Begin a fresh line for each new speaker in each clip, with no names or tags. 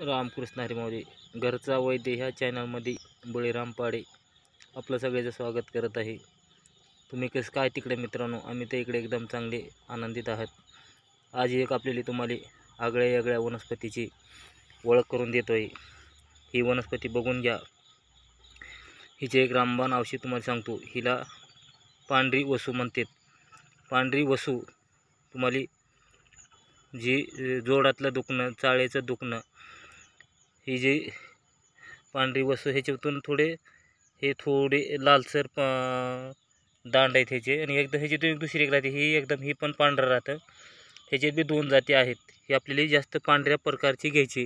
रामकृष्ण हरिमौली घरचा वैद्य ह्या चॅनलमध्ये बळीराम पाडे आपलं सगळ्याचं स्वागत करत आहे तुम्ही कसं काय तिकडे मित्रांनो आम्ही ते इकडे एकदम चांगले आनंदित आहात आज एक आपल्याला तुम्हाला आगळ्या वेगळ्या वनस्पतीची ओळख करून देतो आहे ही वनस्पती बघून घ्या हिचे एक रामबाण अवशी तुम्हाला सांगतो हिला पांढरी वसू म्हणतात पांढरी वसू तुम्हाला जी जोडातलं दुखणं चाळेचं दुखणं ही जी पांढरी वस्तू ह्याच्यातून थोडे हे थोडे लालसर प दांड आहेत ह्याचे आणि एकदम ह्याच्यातून एक दुसरी एक राहते ही एकदम ही पण पांढरं राहतं ह्याच्यात बी दोन जाती आहेत हे आपल्याला जास्त पांढऱ्या प्रकारची घ्यायची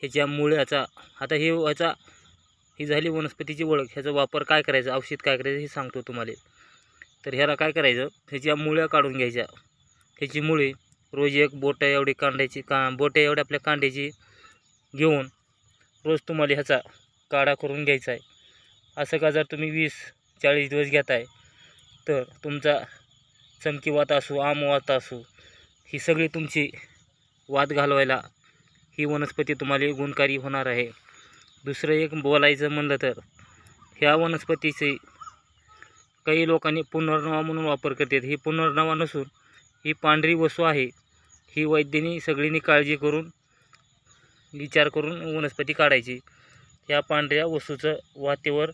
ह्याच्या मुळ्याचा आता हे ह्याचा ही झाली वनस्पतीची ओळख ह्याचा वापर काय करायचा औषध काय करायचं हे सांगतो तुम्हाला तर ह्याला काय करायचं ह्याच्या मुळ्या काढून घ्यायच्या ह्याची मुळे रोज एक बोटं एवढी कांड्याची का बोटं एवढ्या आपल्या कांड्याची घेऊन रोज तुम्हाला ह्याचा काढा करून घ्यायचा आहे असं का जर तुम्ही वीस चाळीस दिवस घेत आहे तर तुमचा चमकी वात असू आमवात असू ही सगळी तुमची वाद घालवायला ही वनस्पती तुम्हाला गुणकारी होणार आहे दुसरं एक बोलायचं म्हणलं तर ह्या वनस्पतीचे काही लोकांनी पुनर्नवा म्हणून वापर करतात ही पुनर्नवा नसून ही पांढरी वस्तू आहे ही वैद्यनी सगळींनी काळजी करून विचार करून वनस्पती काढायची या पांढऱ्या वस्तूचं वातेवर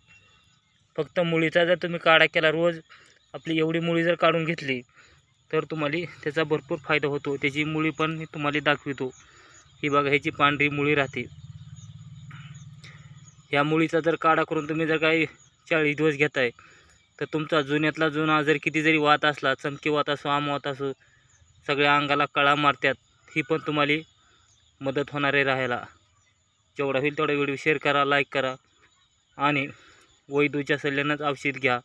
फक्त मुळीचा जर तुम्ही काढा केला रोज आपली एवढी मुळी जर काढून घेतली तर तुम्हाला त्याचा भरपूर फायदा होतो त्याची मुळी पण मी तुम्हाला दाखवितो ही बघा ह्याची पांढरी मुळी राहते ह्या मुळीचा जर काढा करून तुम्ही जर काही चाळीस दिवस घेत आहे तर तुमचा जुन्यातला जुना जर किती जरी वात असला चमकी वात असो आम वात असो सगळ्या अंगाला कळा मारतात ही पण तुम्हाला मदत होणारे राहायला जेवढा होईल तेवढा व्हिडिओ शेअर करा लाईक करा आणि वैदूच्या सल्ल्यानंच औषध घ्या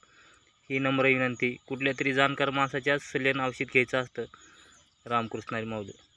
ही नम्र विनंती कुठल्या तरी जाणकार माणसाच्याच सल्ल्यानं औषध घ्यायचं असतं रामकृष्णारी माऊदे